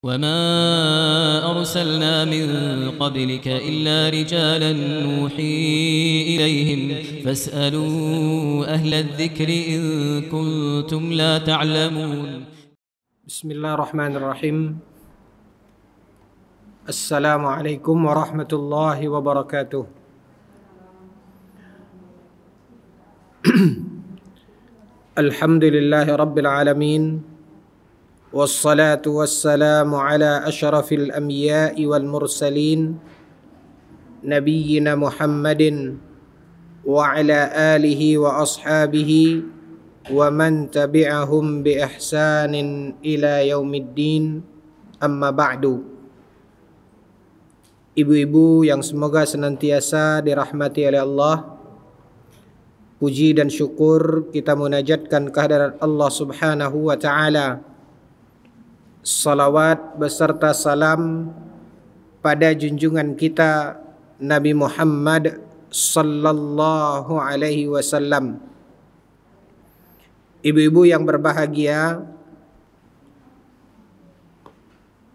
وما أرسلنا من قبلك إلا رجالا نوحي إليهم فاسألوا أهل الذكر إن كنتم لا تعلمون بسم الله الرحمن الرحيم السلام عليكم ورحمة الله وبركاته الحمد لله رب العالمين والصلاه والسلام على اشرف الانبياء والمرسلين نبينا محمد وعلى اله واصحابه ومن تبعهم باحسان الى يوم الدين amma ba'du Ibu-ibu yang semoga senantiasa dirahmati oleh Allah Puji dan syukur kita munajatkan kehadiran Allah subhanahu wa ta'ala salawat beserta salam pada junjungan kita Nabi Muhammad sallallahu alaihi wasallam. Ibu-ibu yang berbahagia,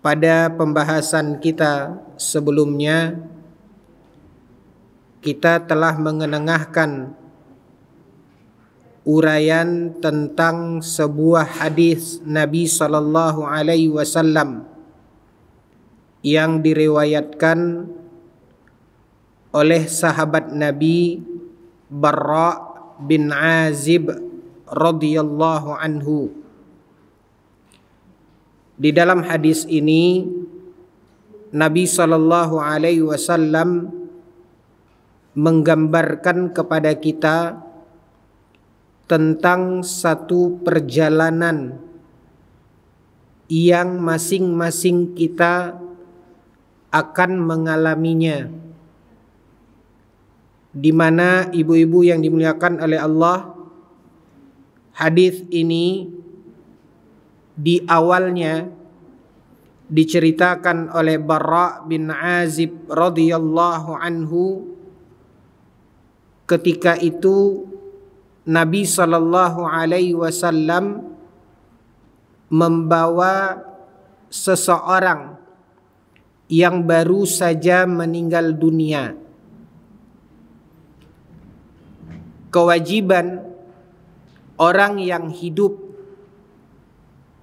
pada pembahasan kita sebelumnya kita telah mengenengahkan uraian tentang sebuah hadis Nabi Shallallahu Alaihi Wasallam yang diriwayatkan oleh sahabat Nabi Barra bin Azib radhiyallahu anhu. Di dalam hadis ini Nabi Shallallahu Alaihi Wasallam menggambarkan kepada kita tentang satu perjalanan yang masing-masing kita akan mengalaminya di mana ibu-ibu yang dimuliakan oleh Allah hadis ini di awalnya diceritakan oleh Barra bin Azib radhiyallahu anhu ketika itu Nabi Shallallahu Alaihi Wasallam membawa seseorang yang baru saja meninggal dunia. Kewajiban orang yang hidup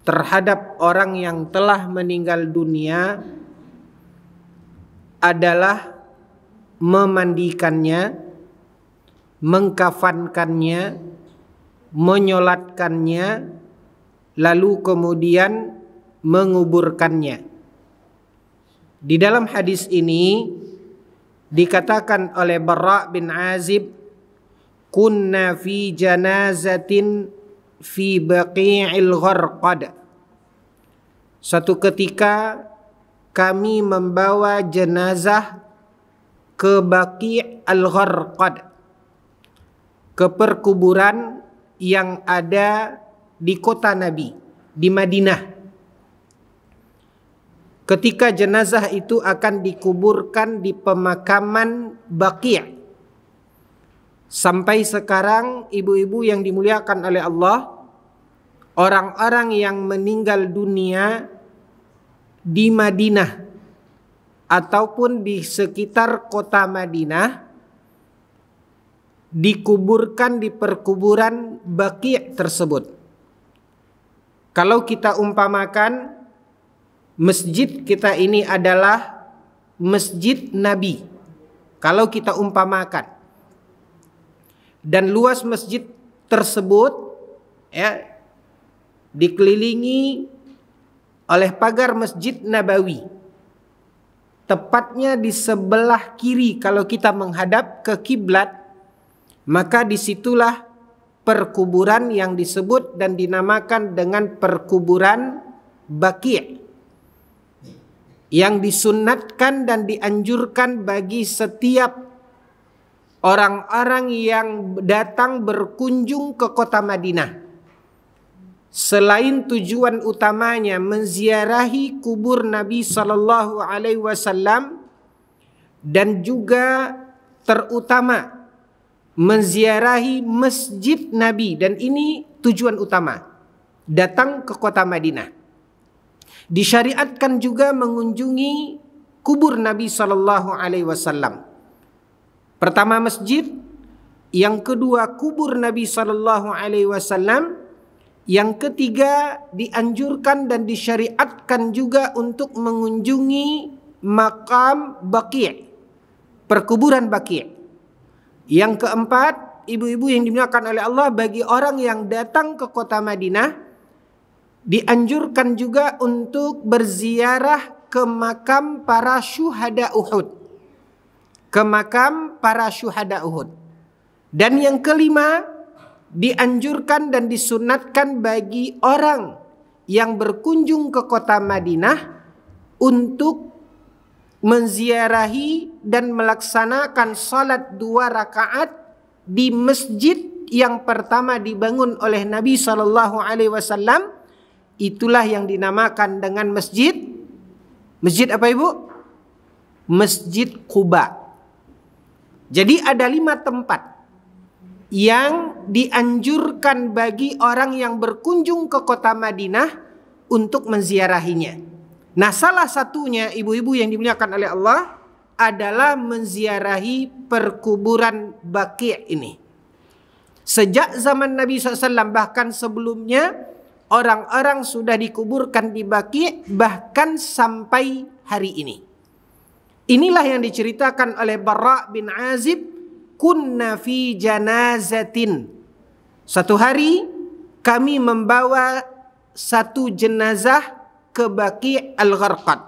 terhadap orang yang telah meninggal dunia adalah memandikannya mengkafankannya, menyolatkannya, lalu kemudian menguburkannya. Di dalam hadis ini dikatakan oleh Barra bin Azib, "Kunna fi janazatin fi baqi'il gharqad." Suatu ketika kami membawa jenazah ke Baqi' al-Gharqad ke perkuburan yang ada di kota Nabi, di Madinah. Ketika jenazah itu akan dikuburkan di pemakaman Baqi'. Sampai sekarang ibu-ibu yang dimuliakan oleh Allah, orang-orang yang meninggal dunia di Madinah ataupun di sekitar kota Madinah dikuburkan di perkuburan baki tersebut. Kalau kita umpamakan masjid kita ini adalah masjid Nabi. Kalau kita umpamakan dan luas masjid tersebut ya dikelilingi oleh pagar Masjid Nabawi. Tepatnya di sebelah kiri kalau kita menghadap ke kiblat maka disitulah perkuburan yang disebut dan dinamakan dengan perkuburan baki' yang disunatkan dan dianjurkan bagi setiap orang-orang yang datang berkunjung ke kota Madinah. Selain tujuan utamanya menziarahi kubur Nabi Shallallahu Alaihi Wasallam dan juga terutama menziarahi masjid Nabi dan ini tujuan utama datang ke kota Madinah. Disyariatkan juga mengunjungi kubur Nabi Shallallahu Alaihi Wasallam. Pertama masjid, yang kedua kubur Nabi Shallallahu Alaihi Wasallam, yang ketiga dianjurkan dan disyariatkan juga untuk mengunjungi makam Baqi', perkuburan Baqi'. Yang keempat, ibu-ibu yang dimuliakan oleh Allah bagi orang yang datang ke kota Madinah dianjurkan juga untuk berziarah ke makam para syuhada Uhud. Ke makam para syuhada Uhud. Dan yang kelima, dianjurkan dan disunatkan bagi orang yang berkunjung ke kota Madinah untuk menziarahi dan melaksanakan salat dua rakaat di masjid yang pertama dibangun oleh Nabi Shallallahu Alaihi Wasallam itulah yang dinamakan dengan masjid masjid apa ibu masjid Kuba jadi ada lima tempat yang dianjurkan bagi orang yang berkunjung ke kota Madinah untuk menziarahinya. Nah, salah satunya ibu-ibu yang dimuliakan oleh Allah adalah menziarahi perkuburan Baqi' ini. Sejak zaman Nabi SAW bahkan sebelumnya orang-orang sudah dikuburkan di Baqi' bahkan sampai hari ini. Inilah yang diceritakan oleh Barra bin Azib kunna fi janazatin. Satu hari kami membawa satu jenazah ke Baqi al-Gharqad.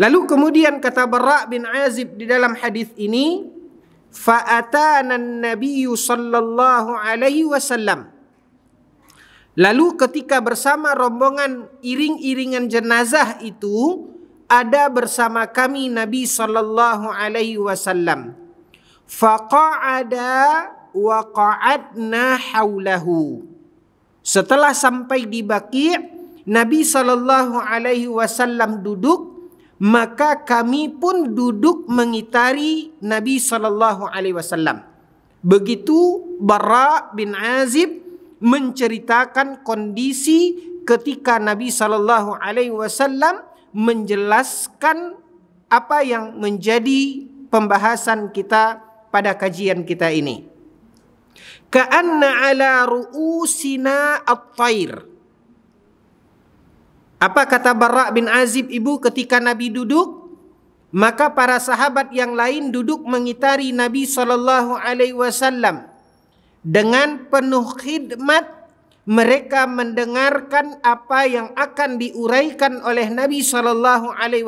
Lalu kemudian kata Barra bin Azib di dalam hadis ini, fa'atanan nabiyyu sallallahu alaihi wasallam. Lalu ketika bersama rombongan iring-iringan jenazah itu ada bersama kami Nabi sallallahu alaihi wasallam. Faqa'ada wa qa'adna haulahu. Setelah sampai di Baqi' Nabi Shallallahu Alaihi Wasallam duduk, maka kami pun duduk mengitari Nabi Shallallahu Alaihi Wasallam. Begitu Bara bin Azib menceritakan kondisi ketika Nabi Shallallahu Alaihi Wasallam menjelaskan apa yang menjadi pembahasan kita pada kajian kita ini. Ka'anna ala ru'usina at-tair. Apa kata Barak bin Azib ibu ketika Nabi duduk? Maka para sahabat yang lain duduk mengitari Nabi saw dengan penuh khidmat. Mereka mendengarkan apa yang akan diuraikan oleh Nabi saw. Alaihi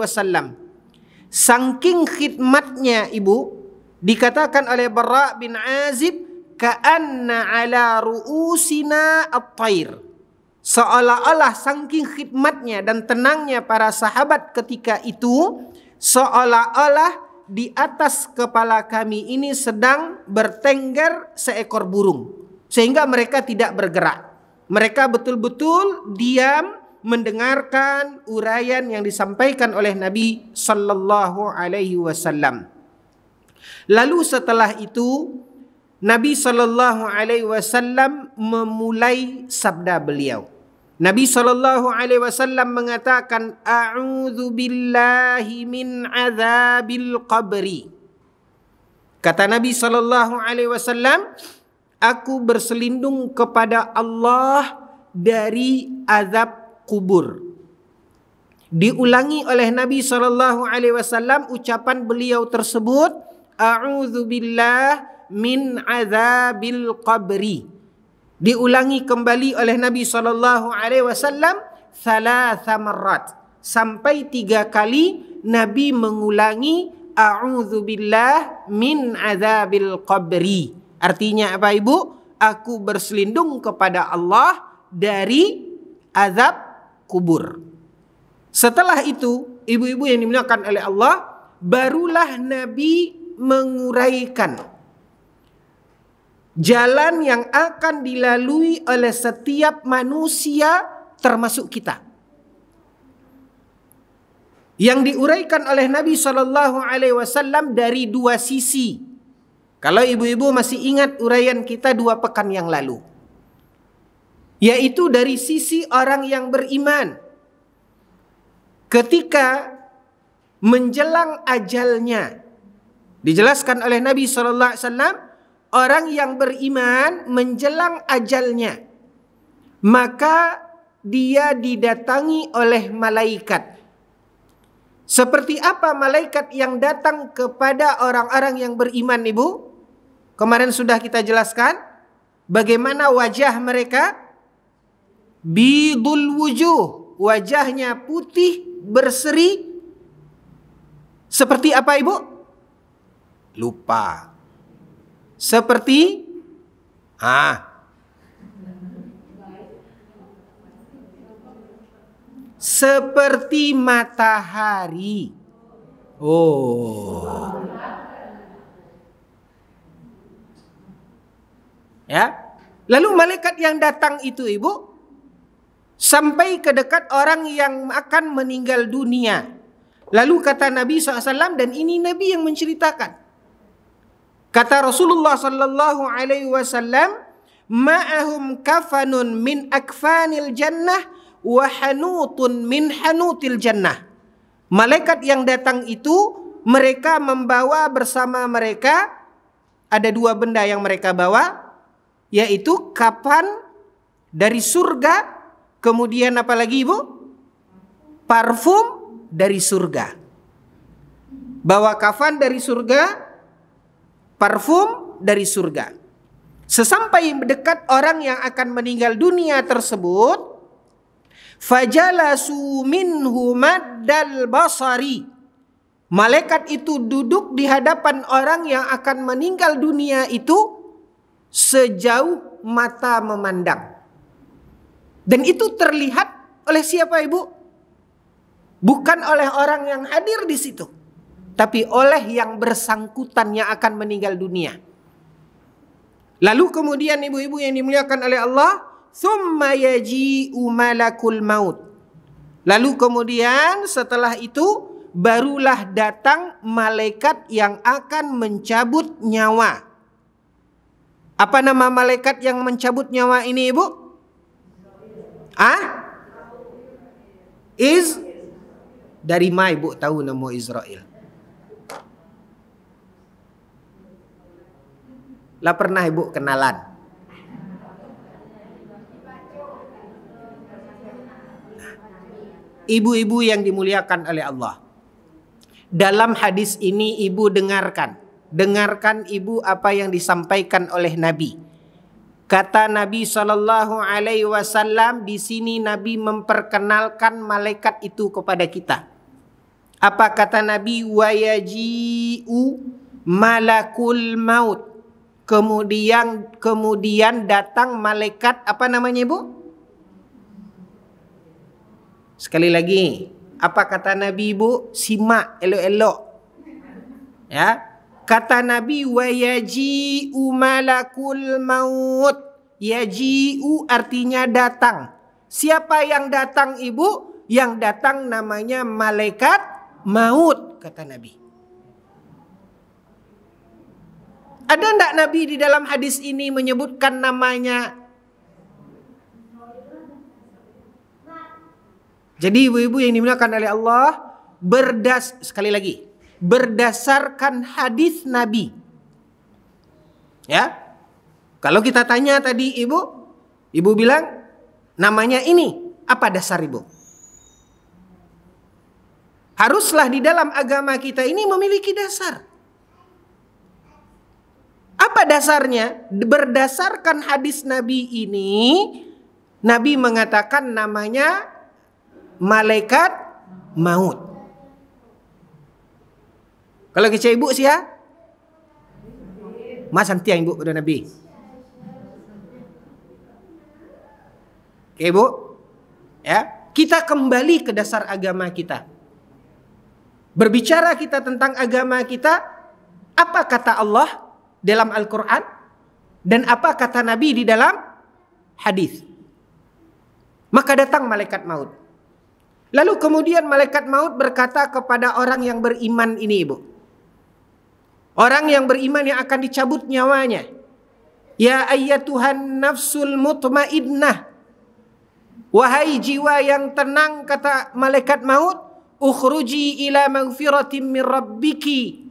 Sangking khidmatnya ibu dikatakan oleh Barak bin Azib kaanna ala ruusina at-tair seolah-olah saking khidmatnya dan tenangnya para sahabat ketika itu seolah-olah di atas kepala kami ini sedang bertengger seekor burung sehingga mereka tidak bergerak mereka betul-betul diam mendengarkan uraian yang disampaikan oleh Nabi sallallahu alaihi wasallam lalu setelah itu Nabi sallallahu alaihi wasallam memulai sabda beliau Nabi sallallahu alaihi wasallam mengatakan a'udzu billahi min adzabil qabr Kata Nabi sallallahu alaihi wasallam, aku berselindung kepada Allah dari azab kubur. Diulangi oleh Nabi sallallahu alaihi wasallam ucapan beliau tersebut, a'udzu billahi min adzabil qabr diulangi kembali oleh Nabi saw. Alaihi Wasallam sampai tiga kali Nabi mengulangi billah min azabil qabri artinya apa ibu aku berselindung kepada Allah dari azab kubur setelah itu ibu-ibu yang dimuliakan oleh Allah barulah Nabi menguraikan jalan yang akan dilalui oleh setiap manusia termasuk kita. Yang diuraikan oleh Nabi Shallallahu Alaihi Wasallam dari dua sisi. Kalau ibu-ibu masih ingat uraian kita dua pekan yang lalu, yaitu dari sisi orang yang beriman, ketika menjelang ajalnya, dijelaskan oleh Nabi Shallallahu Alaihi Wasallam orang yang beriman menjelang ajalnya maka dia didatangi oleh malaikat seperti apa malaikat yang datang kepada orang-orang yang beriman Ibu kemarin sudah kita jelaskan bagaimana wajah mereka bidul wujuh wajahnya putih berseri seperti apa Ibu lupa seperti ah seperti matahari. Oh. Ya. Lalu malaikat yang datang itu Ibu sampai ke dekat orang yang akan meninggal dunia. Lalu kata Nabi SAW dan ini Nabi yang menceritakan. Kata Rasulullah sallallahu alaihi wasallam, "Ma'ahum kafanun min akfanil jannah wa hanutun min hanutil jannah." Malaikat yang datang itu mereka membawa bersama mereka ada dua benda yang mereka bawa yaitu kapan dari surga kemudian apalagi Ibu? Parfum dari surga. Bawa kafan dari surga, parfum dari surga. Sesampai dekat orang yang akan meninggal dunia tersebut, fajalasu minhu maddal basari. Malaikat itu duduk di hadapan orang yang akan meninggal dunia itu sejauh mata memandang. Dan itu terlihat oleh siapa Ibu? Bukan oleh orang yang hadir di situ tapi oleh yang bersangkutan yang akan meninggal dunia. Lalu kemudian ibu-ibu yang dimuliakan oleh Allah, summa yaji'u malakul maut. Lalu kemudian setelah itu barulah datang malaikat yang akan mencabut nyawa. Apa nama malaikat yang mencabut nyawa ini, Ibu? Ah? Is dari Mai. Ibu tahu nama Israel? Lah pernah ibu kenalan? Ibu-ibu yang dimuliakan oleh Allah. Dalam hadis ini ibu dengarkan. Dengarkan ibu apa yang disampaikan oleh Nabi. Kata Nabi Shallallahu Alaihi Wasallam di sini Nabi memperkenalkan malaikat itu kepada kita. Apa kata Nabi? Wayajiu malakul maut. Kemudian kemudian datang malaikat apa namanya Ibu? Sekali lagi, apa kata Nabi Ibu? Simak elok-elok. Ya. Kata Nabi wa yaji'u malakul maut. Yaji'u artinya datang. Siapa yang datang Ibu? Yang datang namanya malaikat maut kata Nabi. Ada ndak Nabi di dalam hadis ini menyebutkan namanya? Jadi ibu-ibu yang dimuliakan oleh Allah berdas sekali lagi berdasarkan hadis Nabi. Ya. Kalau kita tanya tadi ibu, ibu bilang namanya ini apa dasar ibu? Haruslah di dalam agama kita ini memiliki dasar. Apa dasarnya? Berdasarkan hadis Nabi ini, Nabi mengatakan namanya malaikat maut. Kalau kece ibu sih ya, mas nanti ibu udah Nabi. Oke ibu, ya kita kembali ke dasar agama kita. Berbicara kita tentang agama kita, apa kata Allah? dalam Al-Quran dan apa kata Nabi di dalam hadis. Maka datang malaikat maut. Lalu kemudian malaikat maut berkata kepada orang yang beriman ini ibu. Orang yang beriman yang akan dicabut nyawanya. Ya ayyatuhan nafsul mutmainnah. Wahai jiwa yang tenang kata malaikat maut. Ukhruji ila maghfiratim min rabbiki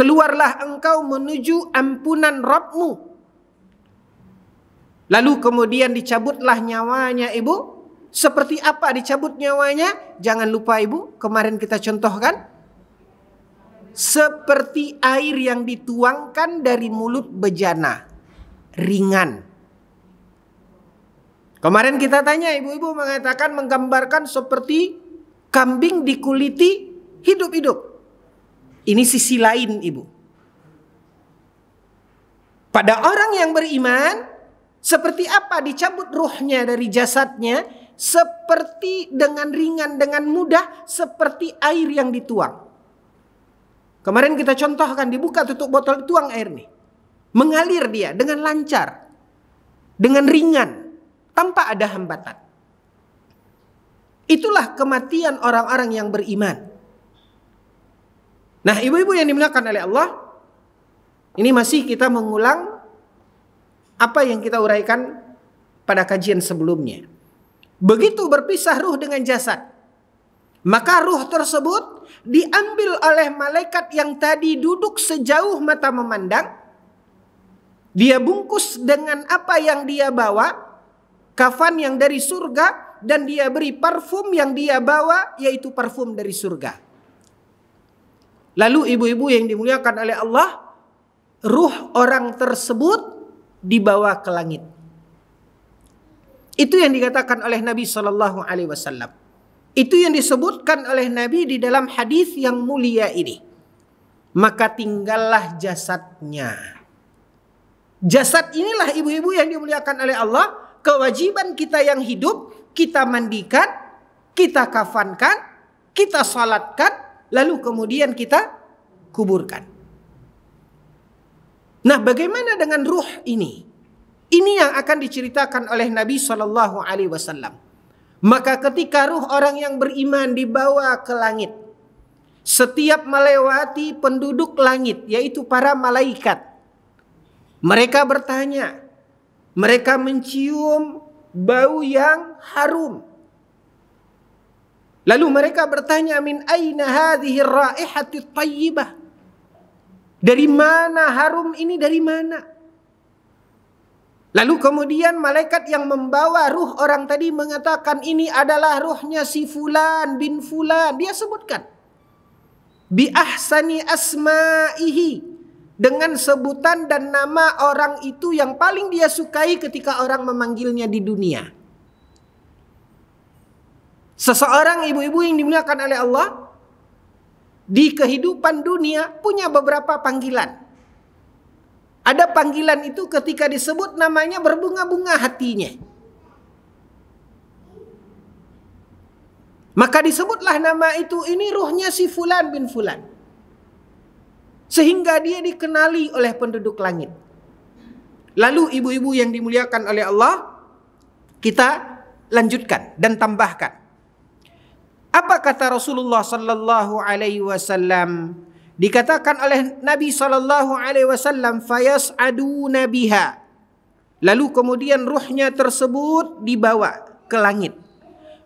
keluarlah engkau menuju ampunan Rabbmu. Lalu kemudian dicabutlah nyawanya ibu. Seperti apa dicabut nyawanya? Jangan lupa ibu, kemarin kita contohkan. Seperti air yang dituangkan dari mulut bejana. Ringan. Kemarin kita tanya ibu-ibu mengatakan menggambarkan seperti kambing dikuliti hidup-hidup. Ini sisi lain, Ibu. Pada orang yang beriman, seperti apa dicabut ruhnya dari jasadnya, seperti dengan ringan, dengan mudah, seperti air yang dituang. Kemarin kita contohkan, dibuka tutup botol, tuang air nih. Mengalir dia dengan lancar, dengan ringan, tanpa ada hambatan. Itulah kematian orang-orang yang beriman. Nah, ibu-ibu yang dimuliakan oleh Allah, ini masih kita mengulang apa yang kita uraikan pada kajian sebelumnya. Begitu berpisah ruh dengan jasad, maka ruh tersebut diambil oleh malaikat yang tadi duduk sejauh mata memandang. Dia bungkus dengan apa yang dia bawa, kafan yang dari surga, dan dia beri parfum yang dia bawa, yaitu parfum dari surga. Lalu ibu-ibu yang dimuliakan oleh Allah, ruh orang tersebut dibawa ke langit. Itu yang dikatakan oleh Nabi Shallallahu Alaihi Wasallam. Itu yang disebutkan oleh Nabi di dalam hadis yang mulia ini. Maka tinggallah jasadnya. Jasad inilah ibu-ibu yang dimuliakan oleh Allah. Kewajiban kita yang hidup, kita mandikan, kita kafankan, kita salatkan, lalu kemudian kita kuburkan. Nah, bagaimana dengan ruh ini? Ini yang akan diceritakan oleh Nabi Shallallahu Alaihi Wasallam. Maka ketika ruh orang yang beriman dibawa ke langit, setiap melewati penduduk langit, yaitu para malaikat, mereka bertanya, mereka mencium bau yang harum. Lalu mereka bertanya min aina hadhihi raihati tayyibah? Dari mana harum ini dari mana? Lalu kemudian malaikat yang membawa ruh orang tadi mengatakan ini adalah ruhnya si fulan bin fulan. Dia sebutkan. Bi ahsani asma'ihi. Dengan sebutan dan nama orang itu yang paling dia sukai ketika orang memanggilnya di dunia. Seseorang ibu-ibu yang dimuliakan oleh Allah di kehidupan dunia punya beberapa panggilan. Ada panggilan itu ketika disebut namanya berbunga-bunga hatinya. Maka disebutlah nama itu ini ruhnya si fulan bin fulan. Sehingga dia dikenali oleh penduduk langit. Lalu ibu-ibu yang dimuliakan oleh Allah, kita lanjutkan dan tambahkan. Apa kata Rasulullah sallallahu alaihi wasallam? Dikatakan oleh Nabi sallallahu alaihi wasallam fayas'adu nabiha. Lalu kemudian ruhnya tersebut dibawa ke langit.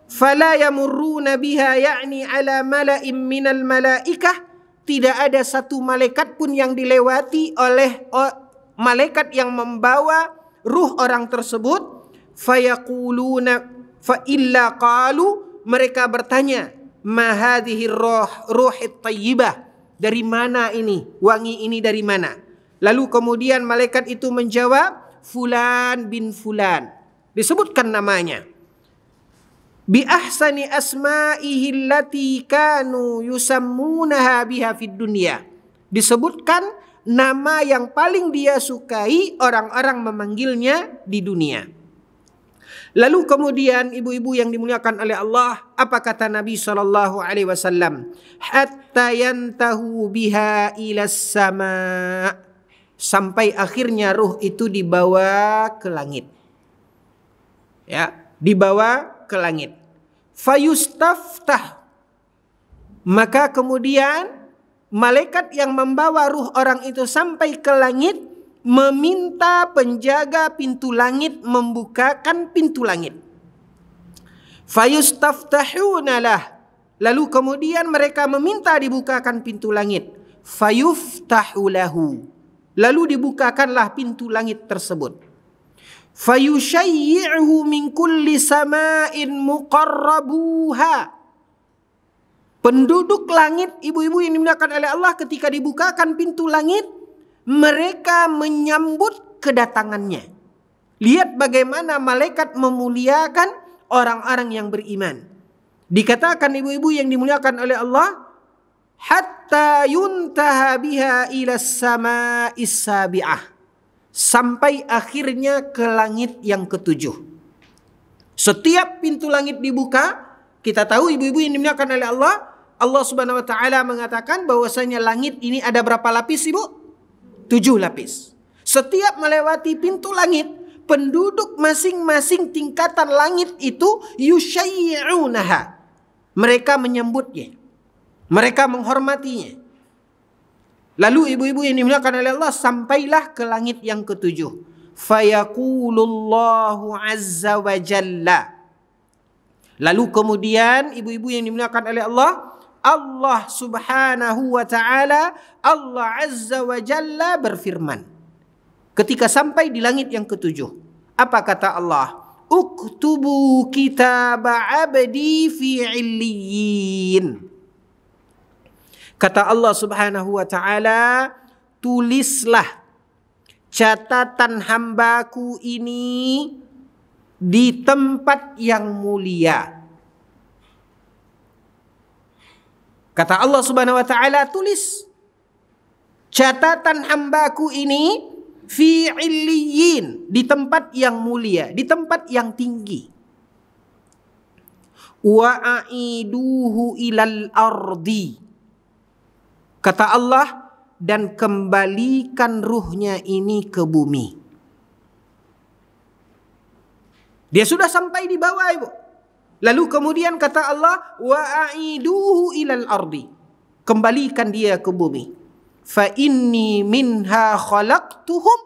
Fala yamurru nabiha yakni ala mala'im minal malaikah. Tidak ada satu malaikat pun yang dilewati oleh malaikat yang membawa ruh orang tersebut. Fayaquluna fa illa qalu mereka bertanya, "Mahadhihi roh ruhit tayyibah?" Dari mana ini? Wangi ini dari mana? Lalu kemudian malaikat itu menjawab, "Fulan bin fulan." Disebutkan namanya. Bi ahsani asma'ihi allati kanu yusammunaha biha fid dunya. Disebutkan nama yang paling dia sukai orang-orang memanggilnya di dunia. Lalu kemudian ibu-ibu yang dimuliakan oleh Allah, apa kata Nabi Shallallahu Alaihi Wasallam? Hatta yantahu biha ilas sama sampai akhirnya ruh itu dibawa ke langit. Ya, dibawa ke langit. Fayustaftah. Maka kemudian malaikat yang membawa ruh orang itu sampai ke langit meminta penjaga pintu langit membukakan pintu langit. Fayustaftahunalah. Lalu kemudian mereka meminta dibukakan pintu langit. Fayuftahulahu. Lalu dibukakanlah pintu langit tersebut. Fayushayyi'hu min kulli sama'in muqarrabuha. Penduduk langit, ibu-ibu yang dimuliakan oleh Allah ketika dibukakan pintu langit, mereka menyambut kedatangannya. Lihat bagaimana malaikat memuliakan orang-orang yang beriman. Dikatakan ibu-ibu yang dimuliakan oleh Allah, hatta yuntaha biha ila sama'is sabi'ah. Sampai akhirnya ke langit yang ketujuh. Setiap pintu langit dibuka, kita tahu ibu-ibu yang dimuliakan oleh Allah, Allah Subhanahu wa taala mengatakan bahwasanya langit ini ada berapa lapis, Ibu? tujuh lapis. Setiap melewati pintu langit, penduduk masing-masing tingkatan langit itu yusyayyi'unaha. Mereka menyambutnya. Mereka menghormatinya. Lalu ibu-ibu yang dimuliakan oleh Allah sampailah ke langit yang ketujuh. Fayaqulullahu azza wa jalla. Lalu kemudian ibu-ibu yang dimuliakan oleh Allah Allah Subhanahu wa taala Allah Azza wa Jalla berfirman ketika sampai di langit yang ketujuh apa kata Allah uktubu kitab abdi fi illiyin. Kata Allah subhanahu wa ta'ala, tulislah catatan hambaku ini di tempat yang mulia. Kata Allah Subhanahu wa taala, tulis catatan hambaku ini fi illiyin, di tempat yang mulia, di tempat yang tinggi. Wa aiduhu ilal ardi. Kata Allah, dan kembalikan ruhnya ini ke bumi. Dia sudah sampai di bawah, Ibu. Lalu kemudian kata Allah, wa aiduhu ilal ardi. Kembalikan dia ke bumi. Fa inni minha khalaqtuhum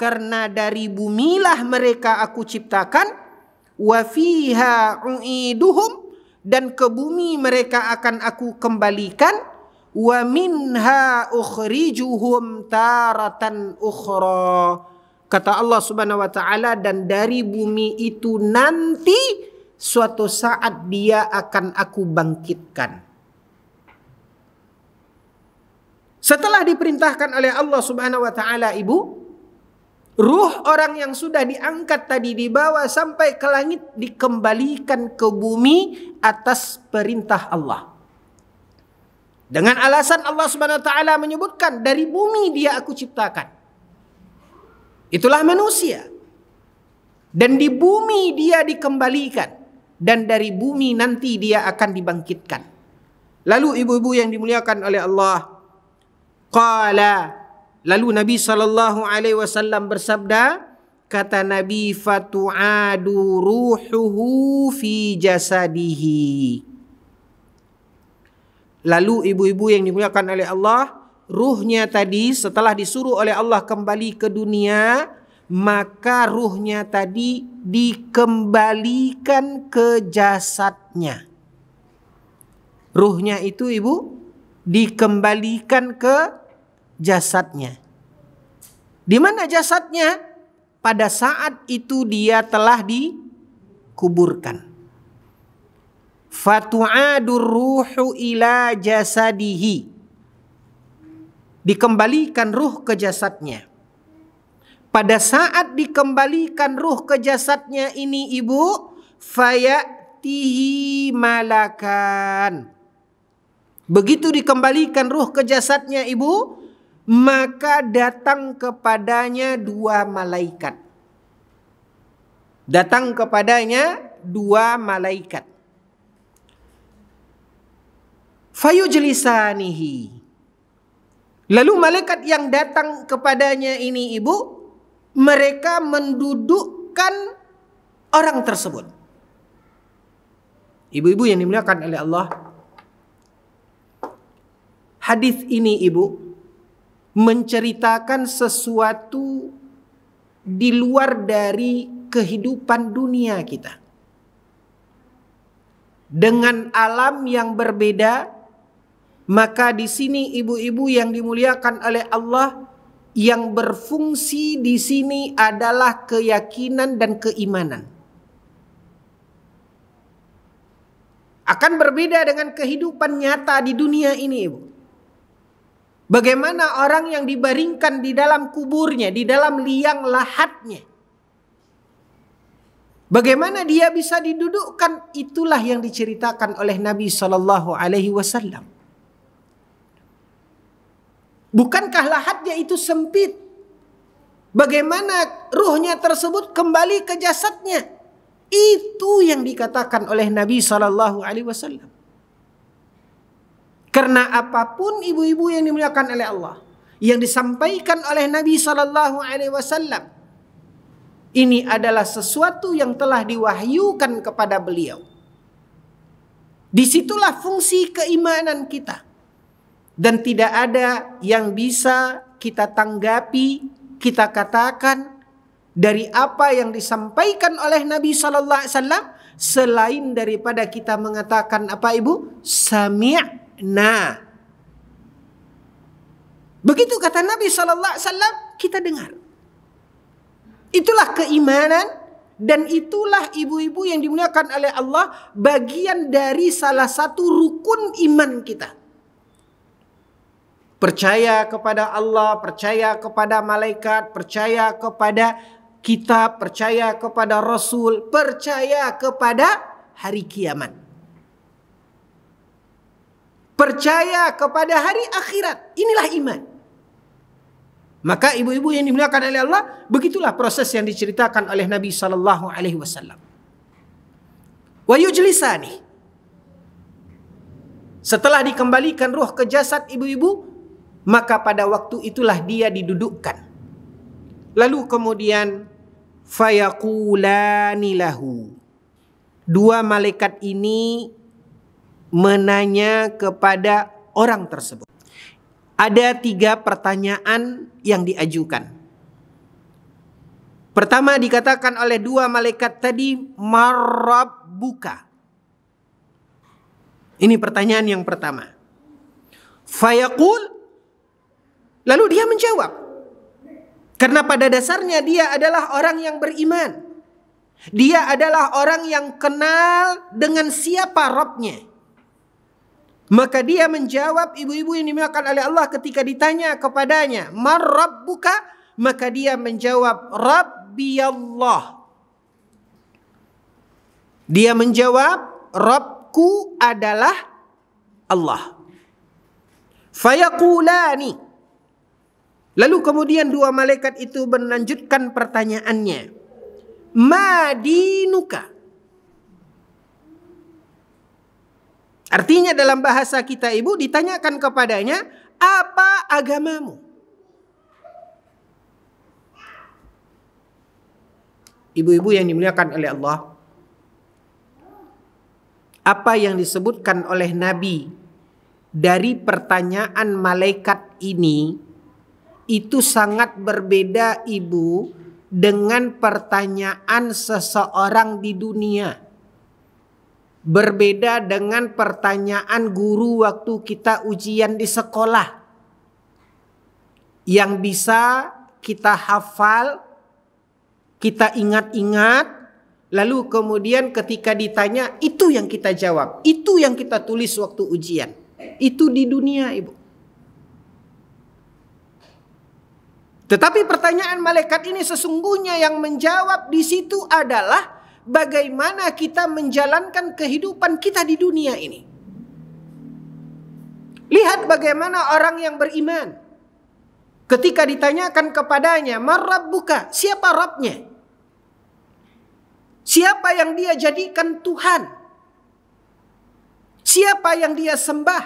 karena dari bumilah mereka aku ciptakan wa fiha uiduhum dan ke bumi mereka akan aku kembalikan wa minha ukhrijuhum taratan ukhra kata Allah Subhanahu wa taala dan dari bumi itu nanti suatu saat dia akan aku bangkitkan. Setelah diperintahkan oleh Allah Subhanahu wa taala, Ibu, ruh orang yang sudah diangkat tadi dibawa sampai ke langit dikembalikan ke bumi atas perintah Allah. Dengan alasan Allah Subhanahu wa taala menyebutkan dari bumi dia aku ciptakan. Itulah manusia. Dan di bumi dia dikembalikan. dan dari bumi nanti dia akan dibangkitkan. Lalu ibu-ibu yang dimuliakan oleh Allah qala lalu Nabi saw bersabda kata Nabi fatu'adu ruhuhu fi jasadihi. Lalu ibu-ibu yang dimuliakan oleh Allah ruhnya tadi setelah disuruh oleh Allah kembali ke dunia maka ruhnya tadi dikembalikan ke jasadnya. Ruhnya itu ibu dikembalikan ke jasadnya. Di mana jasadnya? Pada saat itu dia telah dikuburkan. Fatu'adur ruhu ila jasadihi. Dikembalikan ruh ke jasadnya pada saat dikembalikan ruh ke jasadnya ini ibu, fayatihi malakan. Begitu dikembalikan ruh ke jasadnya ibu, maka datang kepadanya dua malaikat. Datang kepadanya dua malaikat. Fayujlisanihi. Lalu malaikat yang datang kepadanya ini ibu mereka mendudukkan orang tersebut. Ibu-ibu yang dimuliakan oleh Allah, hadis ini ibu menceritakan sesuatu di luar dari kehidupan dunia kita. Dengan alam yang berbeda, maka di sini ibu-ibu yang dimuliakan oleh Allah yang berfungsi di sini adalah keyakinan dan keimanan. Akan berbeda dengan kehidupan nyata di dunia ini, Ibu. Bagaimana orang yang dibaringkan di dalam kuburnya, di dalam liang lahatnya? Bagaimana dia bisa didudukkan? Itulah yang diceritakan oleh Nabi Shallallahu alaihi wasallam. Bukankah lahatnya itu sempit? Bagaimana ruhnya tersebut kembali ke jasadnya? Itu yang dikatakan oleh Nabi Shallallahu Alaihi Wasallam. Karena apapun ibu-ibu yang dimuliakan oleh Allah, yang disampaikan oleh Nabi Shallallahu Alaihi Wasallam, ini adalah sesuatu yang telah diwahyukan kepada beliau. Disitulah fungsi keimanan kita dan tidak ada yang bisa kita tanggapi, kita katakan dari apa yang disampaikan oleh Nabi Shallallahu Alaihi Wasallam selain daripada kita mengatakan apa ibu sami'na. Begitu kata Nabi Shallallahu Alaihi Wasallam kita dengar. Itulah keimanan dan itulah ibu-ibu yang dimuliakan oleh Allah bagian dari salah satu rukun iman kita percaya kepada Allah, percaya kepada malaikat, percaya kepada kitab, percaya kepada rasul, percaya kepada hari kiamat. Percaya kepada hari akhirat. Inilah iman. Maka ibu-ibu yang dimuliakan oleh Allah, begitulah proses yang diceritakan oleh Nabi Shallallahu Alaihi Wasallam. Wa yujlisani. Setelah dikembalikan ruh ke jasad ibu-ibu, maka pada waktu itulah dia didudukkan. Lalu kemudian fayaqulani lahu. Dua malaikat ini menanya kepada orang tersebut. Ada tiga pertanyaan yang diajukan. Pertama dikatakan oleh dua malaikat tadi marab buka. Ini pertanyaan yang pertama. Fayaqul Lalu dia menjawab. Karena pada dasarnya dia adalah orang yang beriman. Dia adalah orang yang kenal dengan siapa Robnya. Maka dia menjawab ibu-ibu yang dimakan oleh Allah ketika ditanya kepadanya. "Marab buka?" Maka dia menjawab Rabbi Allah. Dia menjawab "Robku adalah Allah. Fayaqulani Lalu kemudian dua malaikat itu melanjutkan pertanyaannya. Madinuka. Artinya dalam bahasa kita ibu ditanyakan kepadanya apa agamamu? Ibu-ibu yang dimuliakan oleh Allah. Apa yang disebutkan oleh Nabi dari pertanyaan malaikat ini itu sangat berbeda ibu dengan pertanyaan seseorang di dunia. Berbeda dengan pertanyaan guru waktu kita ujian di sekolah. Yang bisa kita hafal, kita ingat-ingat, lalu kemudian ketika ditanya, itu yang kita jawab, itu yang kita tulis waktu ujian. Itu di dunia, Ibu. Tetapi pertanyaan malaikat ini sesungguhnya yang menjawab di situ adalah bagaimana kita menjalankan kehidupan kita di dunia ini. Lihat bagaimana orang yang beriman ketika ditanyakan kepadanya, "Marab buka, Siapa Rabbnya? Siapa yang dia jadikan Tuhan? Siapa yang dia sembah?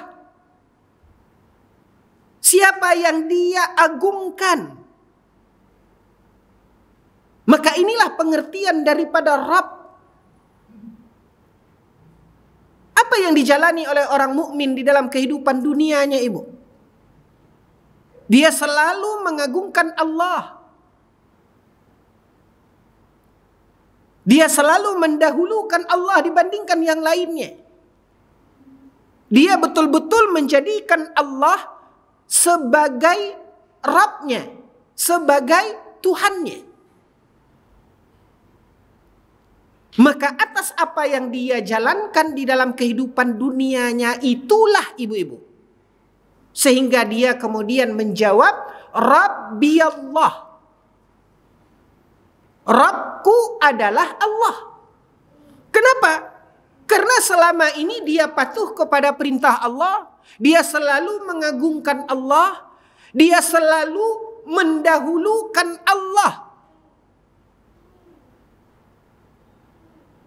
Siapa yang dia agungkan? Maka inilah pengertian daripada rap. Apa yang dijalani oleh orang mukmin di dalam kehidupan dunianya, Ibu? Dia selalu mengagungkan Allah. Dia selalu mendahulukan Allah dibandingkan yang lainnya. Dia betul-betul menjadikan Allah sebagai rapnya, sebagai Tuhannya. Maka atas apa yang dia jalankan di dalam kehidupan dunianya itulah ibu-ibu. Sehingga dia kemudian menjawab, Rabbi Allah. Rabku adalah Allah. Kenapa? Karena selama ini dia patuh kepada perintah Allah. Dia selalu mengagungkan Allah. Dia selalu mendahulukan Allah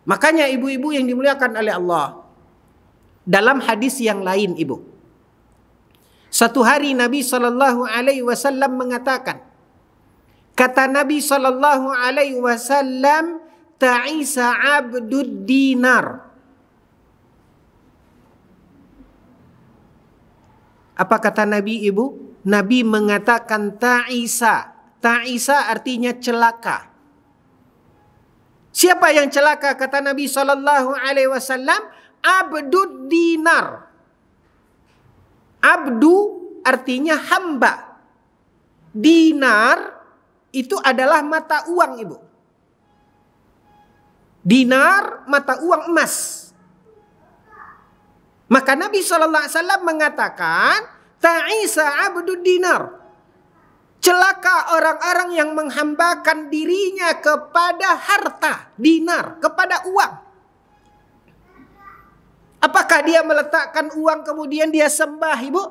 Makanya ibu-ibu yang dimuliakan oleh Allah dalam hadis yang lain ibu. Satu hari Nabi Shallallahu Alaihi Wasallam mengatakan, kata Nabi Shallallahu Alaihi Wasallam, ta'isa abdud dinar. Apa kata Nabi ibu? Nabi mengatakan ta'isa. Ta'isa artinya celaka. Siapa yang celaka kata Nabi sallallahu alaihi wasallam? Abdud dinar. Abdu artinya hamba. Dinar itu adalah mata uang, Ibu. Dinar mata uang emas. Maka Nabi sallallahu alaihi wasallam mengatakan, "Ta'isa abdud dinar." Celaka orang-orang yang menghambakan dirinya kepada harta, dinar, kepada uang. Apakah dia meletakkan uang kemudian dia sembah ibu?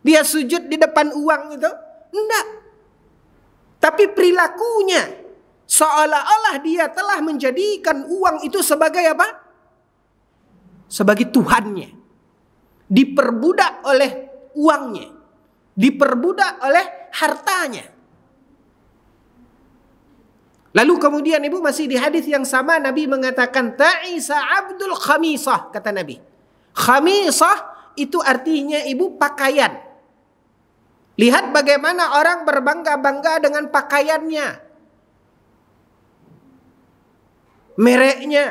Dia sujud di depan uang itu? Enggak. Tapi perilakunya seolah-olah dia telah menjadikan uang itu sebagai apa? Sebagai Tuhannya. Diperbudak oleh uangnya. Diperbudak oleh hartanya. Lalu kemudian ibu masih di hadis yang sama Nabi mengatakan Ta'isa Abdul Khamisah kata Nabi. Khamisah itu artinya ibu pakaian. Lihat bagaimana orang berbangga-bangga dengan pakaiannya. Mereknya,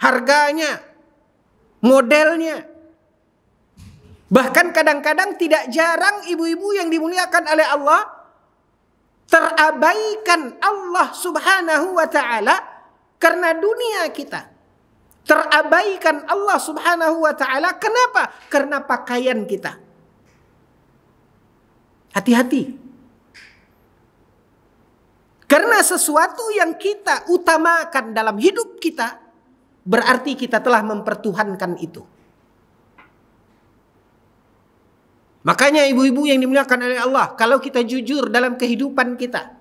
harganya, modelnya. Bahkan kadang-kadang tidak jarang ibu-ibu yang dimuliakan oleh Allah terabaikan Allah Subhanahu wa taala karena dunia kita. Terabaikan Allah Subhanahu wa taala kenapa? Karena pakaian kita. Hati-hati. Karena sesuatu yang kita utamakan dalam hidup kita berarti kita telah mempertuhankan itu. Makanya ibu-ibu yang dimuliakan oleh Allah, kalau kita jujur dalam kehidupan kita,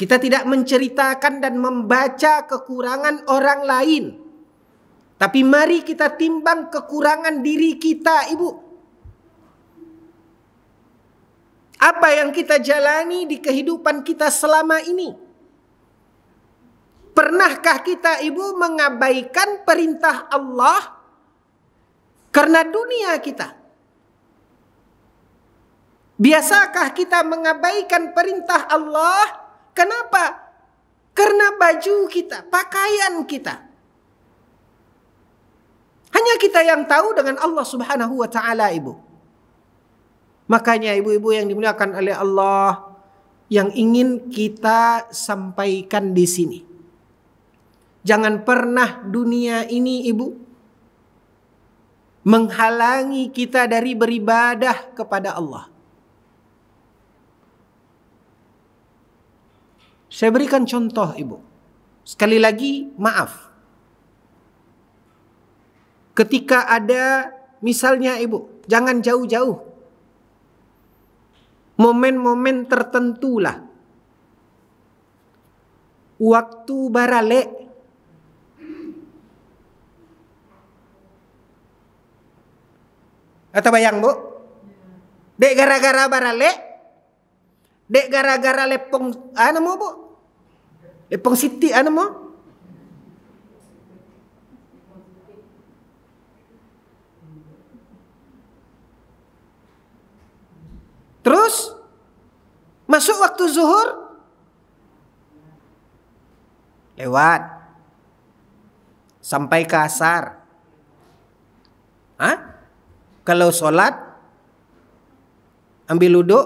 kita tidak menceritakan dan membaca kekurangan orang lain. Tapi mari kita timbang kekurangan diri kita, Ibu. Apa yang kita jalani di kehidupan kita selama ini? Pernahkah kita, Ibu, mengabaikan perintah Allah karena dunia kita? Biasakah kita mengabaikan perintah Allah? Kenapa? Karena baju kita, pakaian kita. Hanya kita yang tahu dengan Allah Subhanahu wa taala, Ibu. Makanya ibu-ibu yang dimuliakan oleh Allah yang ingin kita sampaikan di sini. Jangan pernah dunia ini, Ibu, menghalangi kita dari beribadah kepada Allah. Saya berikan contoh ibu. Sekali lagi maaf. Ketika ada misalnya ibu, jangan jauh-jauh. Momen-momen tertentulah. Waktu barale. Atau bayang bu? Dek gara-gara barale? Dek gara-gara lepong Ah, bu? Lepang sitik lah nama. Terus masuk waktu zuhur lewat sampai ke asar. Hah? Kalau sholat ambil duduk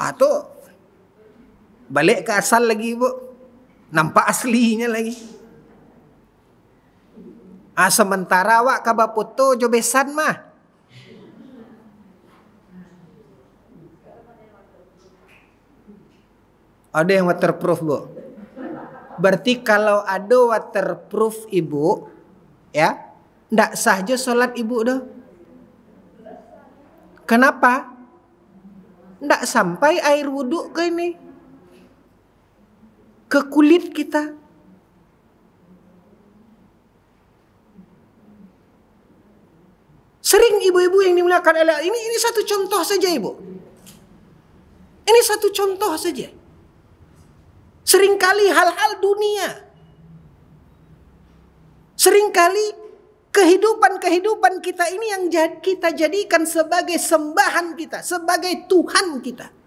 atau ah, Balik ke asal lagi bu. Nampak aslinya lagi. Ah sementara wak kaba foto jobesan mah. Ada yang waterproof bu. Berarti kalau ada waterproof ibu, ya, ndak sah jo sholat ibu doh. Kenapa? Ndak sampai air wudhu ke ini ke kulit kita. Sering ibu-ibu yang dimuliakan oleh ini ini satu contoh saja ibu. Ini satu contoh saja. Seringkali hal-hal dunia. Seringkali kehidupan-kehidupan kita ini yang kita jadikan sebagai sembahan kita, sebagai Tuhan kita.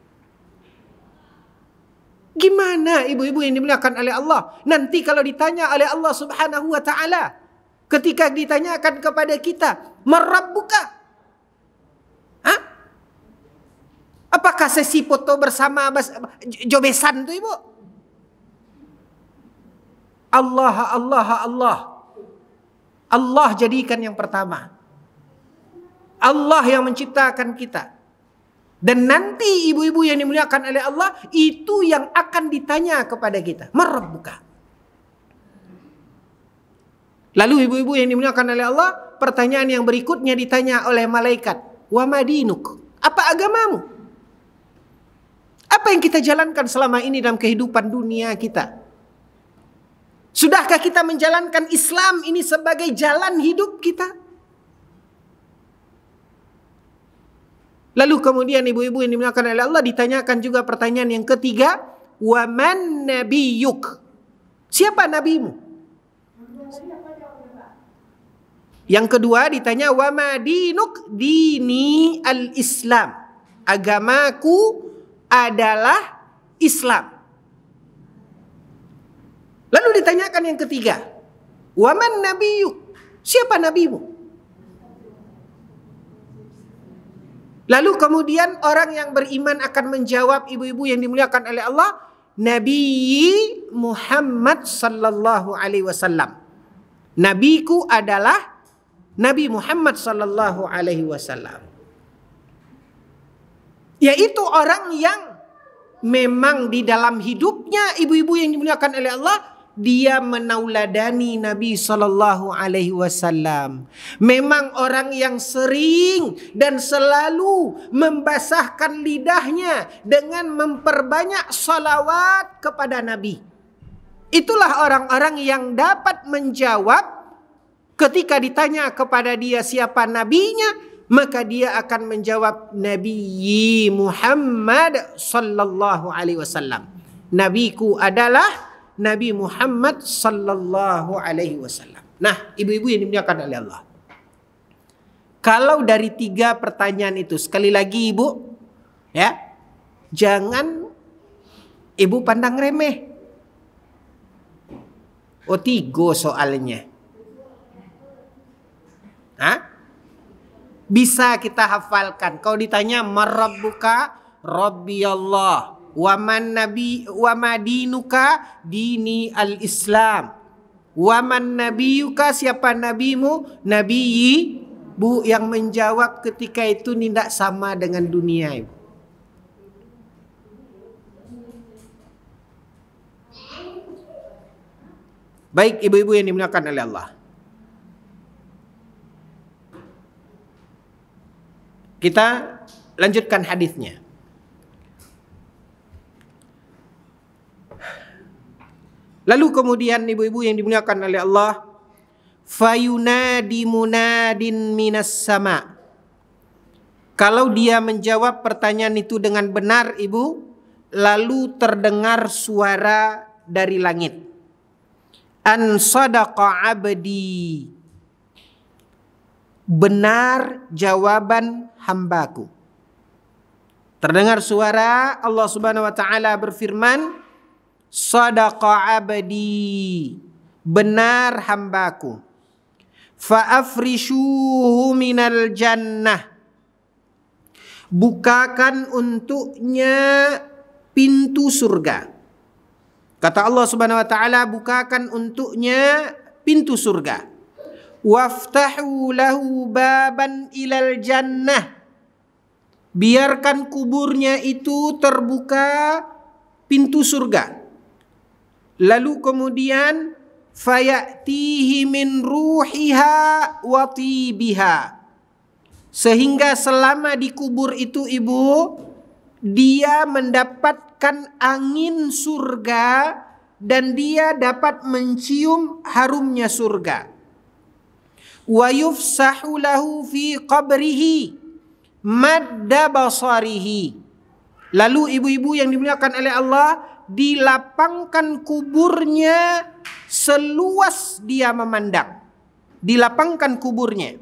Gimana ibu-ibu yang dimuliakan oleh Allah? Nanti kalau ditanya oleh Allah Subhanahu wa taala, ketika ditanyakan kepada kita, "Marabbuka?" Hah? Apakah sesi foto bersama jobesan tuh ibu? Allah, Allah, Allah. Allah jadikan yang pertama. Allah yang menciptakan kita. Dan nanti ibu-ibu yang dimuliakan oleh Allah itu yang akan ditanya kepada kita. Merah buka. Lalu ibu-ibu yang dimuliakan oleh Allah, pertanyaan yang berikutnya ditanya oleh malaikat. Wa madinuk. Apa agamamu? Apa yang kita jalankan selama ini dalam kehidupan dunia kita? Sudahkah kita menjalankan Islam ini sebagai jalan hidup kita? Lalu kemudian ibu-ibu yang dimuliakan oleh Allah ditanyakan juga pertanyaan yang ketiga, wa "Waman nabiyuk?" Siapa nabimu? Yang kedua ditanya wa dinuk dini al-Islam. Agamaku adalah Islam. Lalu ditanyakan yang ketiga, wa waman nabiyuk? Siapa nabimu? Lalu kemudian orang yang beriman akan menjawab ibu-ibu yang dimuliakan oleh Allah, Nabi Muhammad sallallahu alaihi wasallam. Nabiku adalah Nabi Muhammad sallallahu alaihi wasallam. Yaitu orang yang memang di dalam hidupnya ibu-ibu yang dimuliakan oleh Allah dia menauladani Nabi Sallallahu Alaihi Wasallam. Memang orang yang sering dan selalu membasahkan lidahnya dengan memperbanyak salawat kepada Nabi. Itulah orang-orang yang dapat menjawab ketika ditanya kepada dia siapa nabinya, maka dia akan menjawab Nabi Muhammad sallallahu alaihi wasallam. Nabiku adalah Nabi Muhammad sallallahu alaihi wasallam. Nah, ibu-ibu yang dimuliakan oleh Allah. Kalau dari tiga pertanyaan itu, sekali lagi ibu, ya, jangan ibu pandang remeh. Oh, tiga soalnya. Hah? Bisa kita hafalkan. Kalau ditanya, Marabbuka, Rabbi Allah waman nabi wamadinuka dini al Islam waman nabiyuka siapa nabimu nabiyi bu yang menjawab ketika itu tidak sama dengan dunia ibu Baik ibu-ibu yang dimuliakan oleh Allah. Kita lanjutkan hadisnya. Lalu kemudian ibu-ibu yang dimuliakan oleh Allah, fayunadi munadin minas sama. Kalau dia menjawab pertanyaan itu dengan benar, Ibu, lalu terdengar suara dari langit. An sadaqa abdi. Benar jawaban hambaku. Terdengar suara Allah Subhanahu wa taala berfirman, Sadaqa abdi. Benar hambaku. Fa'afrishuhu minal jannah. Bukakan untuknya pintu surga. Kata Allah Subhanahu wa taala, bukakan untuknya pintu surga. Waftahu lahu baban ilal jannah. Biarkan kuburnya itu terbuka pintu surga. Lalu kemudian fayatihi min ruhiha wa tibiha. Sehingga selama di kubur itu ibu dia mendapatkan angin surga dan dia dapat mencium harumnya surga. Wa yufsahu lahu fi qabrihi madda basarihi. Lalu ibu-ibu yang dimuliakan oleh Allah dilapangkan kuburnya seluas dia memandang. Dilapangkan kuburnya.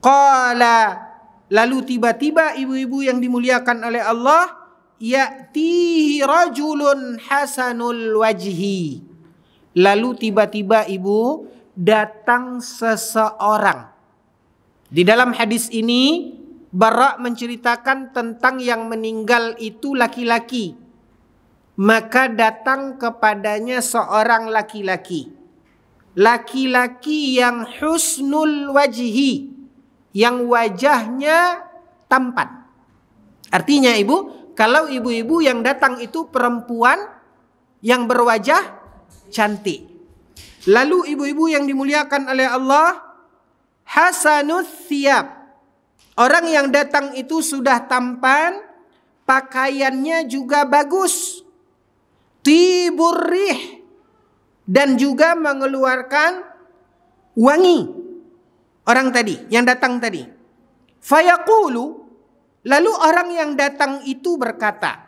Qala lalu tiba-tiba ibu-ibu yang dimuliakan oleh Allah ya'tihi rajulun hasanul wajhi. Lalu tiba-tiba ibu datang seseorang. Di dalam hadis ini Barak menceritakan tentang yang meninggal itu laki-laki maka datang kepadanya seorang laki-laki. Laki-laki yang husnul wajhi, yang wajahnya tampan. Artinya ibu, kalau ibu-ibu yang datang itu perempuan yang berwajah cantik. Lalu ibu-ibu yang dimuliakan oleh Allah, hasanus siap. Orang yang datang itu sudah tampan, pakaiannya juga bagus tiburih dan juga mengeluarkan wangi orang tadi yang datang tadi. Fayaqulu lalu orang yang datang itu berkata,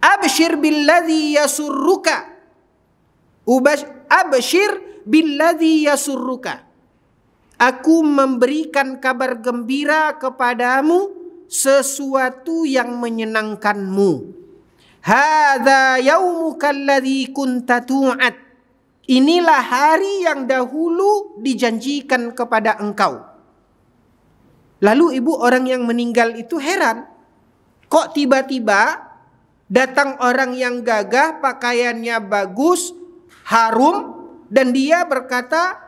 "Abshir billadzi yasurruka." abshir billadzi yasurruka. Aku memberikan kabar gembira kepadamu sesuatu yang menyenangkanmu. Hada kunta tu'ad. Inilah hari yang dahulu dijanjikan kepada engkau. Lalu ibu orang yang meninggal itu heran. Kok tiba-tiba datang orang yang gagah, pakaiannya bagus, harum dan dia berkata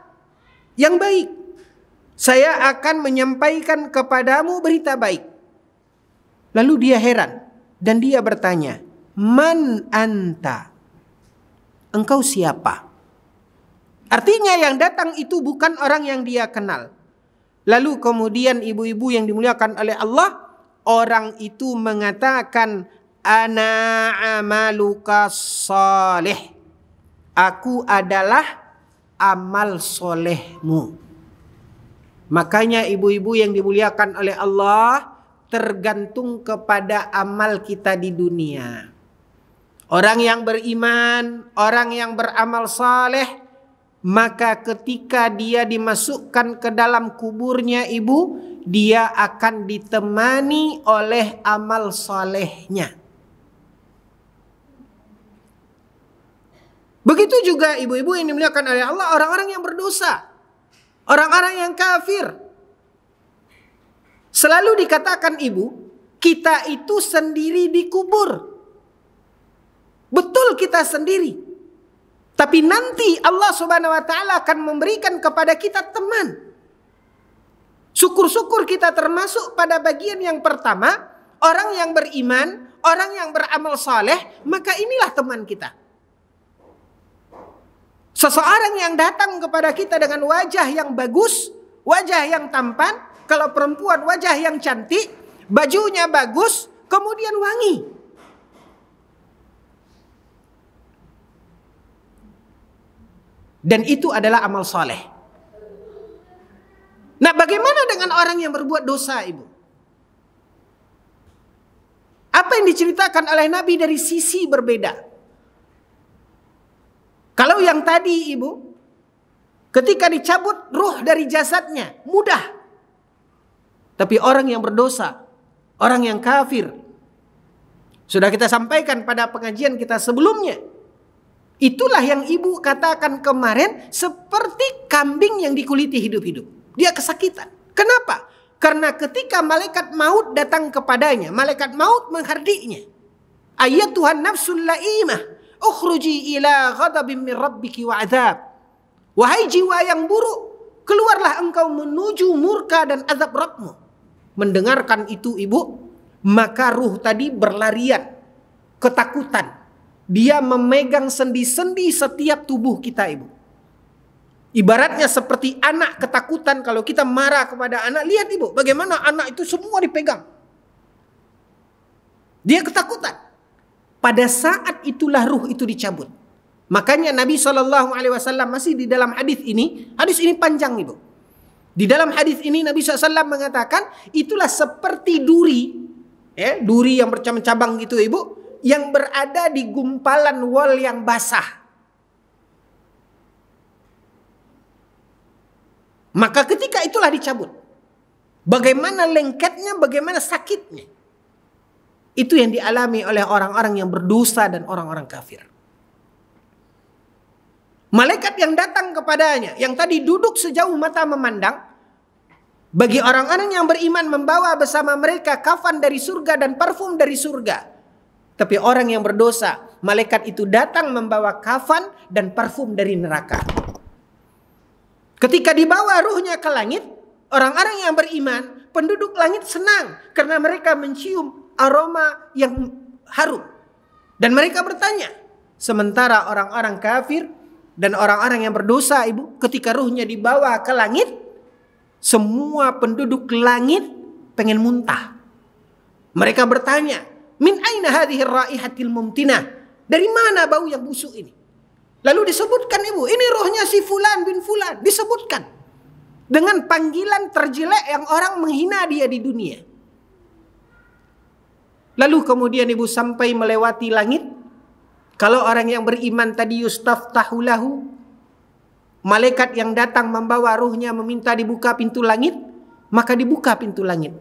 yang baik. Saya akan menyampaikan kepadamu berita baik. Lalu dia heran dan dia bertanya, Man anta. Engkau siapa? Artinya yang datang itu bukan orang yang dia kenal. Lalu kemudian ibu-ibu yang dimuliakan oleh Allah, orang itu mengatakan, Ana amaluka soleh. Aku adalah amal solehmu. Makanya ibu-ibu yang dimuliakan oleh Allah tergantung kepada amal kita di dunia. Orang yang beriman, orang yang beramal saleh, maka ketika dia dimasukkan ke dalam kuburnya ibu, dia akan ditemani oleh amal salehnya. Begitu juga ibu-ibu yang dimuliakan oleh Allah, orang-orang yang berdosa, orang-orang yang kafir. Selalu dikatakan ibu, kita itu sendiri dikubur. Betul kita sendiri. Tapi nanti Allah Subhanahu wa taala akan memberikan kepada kita teman. Syukur-syukur kita termasuk pada bagian yang pertama, orang yang beriman, orang yang beramal saleh, maka inilah teman kita. Seseorang yang datang kepada kita dengan wajah yang bagus, wajah yang tampan, kalau perempuan wajah yang cantik, bajunya bagus, kemudian wangi. Dan itu adalah amal soleh. Nah bagaimana dengan orang yang berbuat dosa ibu? Apa yang diceritakan oleh Nabi dari sisi berbeda. Kalau yang tadi ibu, ketika dicabut ruh dari jasadnya, mudah. Tapi orang yang berdosa, orang yang kafir, sudah kita sampaikan pada pengajian kita sebelumnya. Itulah yang ibu katakan kemarin seperti kambing yang dikuliti hidup-hidup. Dia kesakitan. Kenapa? Karena ketika malaikat maut datang kepadanya, malaikat maut menghardiknya. Ayat Tuhan nafsul laimah, ukhruji ila ghadabim min rabbiki wa azab. Wahai jiwa yang buruk, keluarlah engkau menuju murka dan azab Rabbmu. Mendengarkan itu ibu, maka ruh tadi berlarian, ketakutan, dia memegang sendi-sendi setiap tubuh kita, Ibu. Ibaratnya seperti anak ketakutan kalau kita marah kepada anak. Lihat Ibu, bagaimana anak itu semua dipegang. Dia ketakutan. Pada saat itulah ruh itu dicabut. Makanya Nabi saw masih di dalam hadis ini, hadis ini panjang ibu. Di dalam hadis ini Nabi SAW mengatakan itulah seperti duri, ya, duri yang bercabang-cabang gitu ibu yang berada di gumpalan wall yang basah. Maka ketika itulah dicabut. Bagaimana lengketnya, bagaimana sakitnya. Itu yang dialami oleh orang-orang yang berdosa dan orang-orang kafir. Malaikat yang datang kepadanya, yang tadi duduk sejauh mata memandang, bagi orang-orang yang beriman membawa bersama mereka kafan dari surga dan parfum dari surga. Tapi orang yang berdosa, malaikat itu datang membawa kafan dan parfum dari neraka. Ketika dibawa ruhnya ke langit, orang-orang yang beriman, penduduk langit senang karena mereka mencium aroma yang harum. Dan mereka bertanya, sementara orang-orang kafir dan orang-orang yang berdosa, Ibu, ketika ruhnya dibawa ke langit, semua penduduk langit pengen muntah. Mereka bertanya, Min aina hadhihi raihatil mumtinah? Dari mana bau yang busuk ini? Lalu disebutkan ibu, ini rohnya si fulan bin fulan, disebutkan dengan panggilan terjelek yang orang menghina dia di dunia. Lalu kemudian ibu sampai melewati langit. Kalau orang yang beriman tadi Yustaf tahulahu. Malaikat yang datang membawa ruhnya meminta dibuka pintu langit. Maka dibuka pintu langit.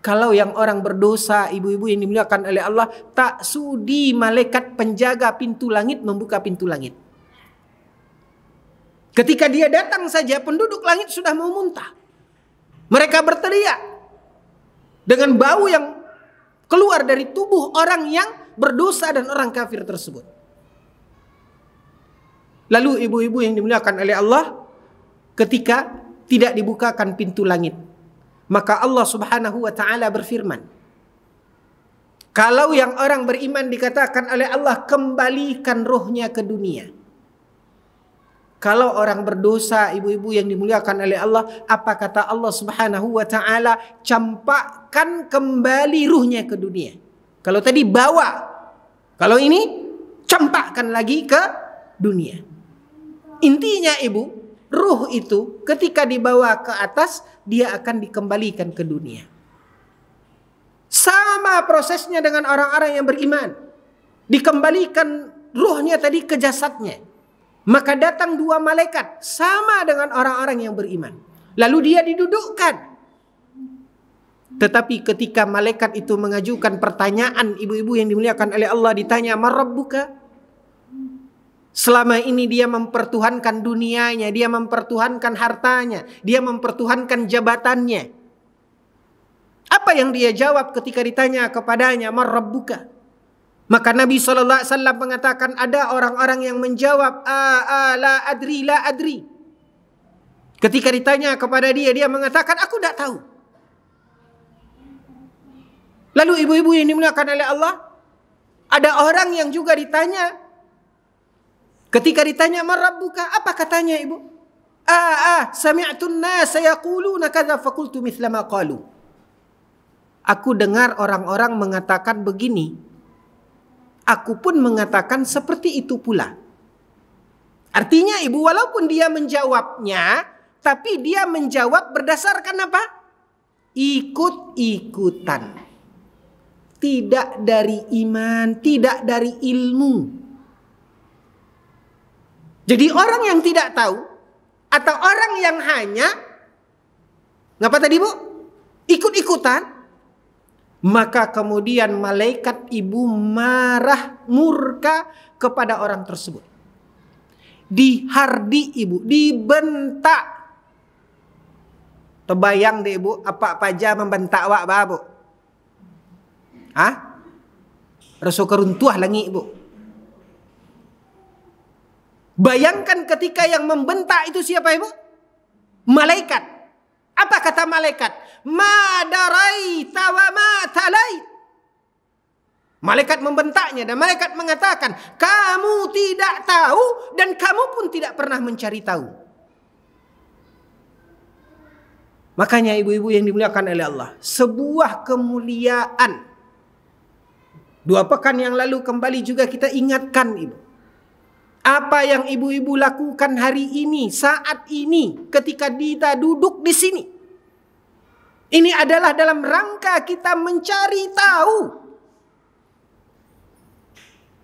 Kalau yang orang berdosa, ibu-ibu yang dimuliakan oleh Allah, tak sudi malaikat penjaga pintu langit membuka pintu langit. Ketika dia datang saja, penduduk langit sudah mau muntah. Mereka berteriak dengan bau yang keluar dari tubuh orang yang berdosa dan orang kafir tersebut. Lalu ibu-ibu yang dimuliakan oleh Allah, ketika tidak dibukakan pintu langit, maka Allah Subhanahu wa taala berfirman, kalau yang orang beriman dikatakan oleh Allah kembalikan rohnya ke dunia. Kalau orang berdosa, ibu-ibu yang dimuliakan oleh Allah, apa kata Allah Subhanahu wa taala? Campakkan kembali ruhnya ke dunia. Kalau tadi bawa, kalau ini campakkan lagi ke dunia. Intinya ibu, ruh itu ketika dibawa ke atas dia akan dikembalikan ke dunia. Sama prosesnya dengan orang-orang yang beriman. Dikembalikan ruhnya tadi ke jasadnya. Maka datang dua malaikat sama dengan orang-orang yang beriman. Lalu dia didudukkan. Tetapi ketika malaikat itu mengajukan pertanyaan ibu-ibu yang dimuliakan oleh Allah ditanya, "Marabbuka?" Selama ini dia mempertuhankan dunianya, dia mempertuhankan hartanya, dia mempertuhankan jabatannya. Apa yang dia jawab ketika ditanya kepadanya, "Marabbuka?" Maka Nabi sallallahu Alaihi Wasallam mengatakan ada orang-orang yang menjawab, "Ah, la adri, la adri." Ketika ditanya kepada dia, dia mengatakan, "Aku tidak tahu." Lalu ibu-ibu ini dimuliakan oleh Allah, ada orang yang juga ditanya Ketika ditanya marabuka apa katanya ibu? Ah, ah, sami'tun nas yaquluna kadza faqultu mithla ma qalu. Aku dengar orang-orang mengatakan begini. Aku pun mengatakan seperti itu pula. Artinya ibu walaupun dia menjawabnya, tapi dia menjawab berdasarkan apa? Ikut-ikutan. Tidak dari iman, tidak dari ilmu jadi orang yang tidak tahu atau orang yang hanya ngapa tadi Bu? Ikut-ikutan maka kemudian malaikat ibu marah murka kepada orang tersebut. Dihardi ibu, dibentak. Terbayang deh ibu, apa aja membentak wak babu. Hah? Rasul keruntuah lagi ibu. Bayangkan ketika yang membentak itu siapa ibu? Malaikat. Apa kata malaikat? Madarai tawama talait. Malaikat membentaknya dan malaikat mengatakan, kamu tidak tahu dan kamu pun tidak pernah mencari tahu. Makanya ibu-ibu yang dimuliakan oleh Allah, sebuah kemuliaan. Dua pekan yang lalu kembali juga kita ingatkan ibu. Apa yang ibu-ibu lakukan hari ini, saat ini, ketika kita duduk di sini? Ini adalah dalam rangka kita mencari tahu.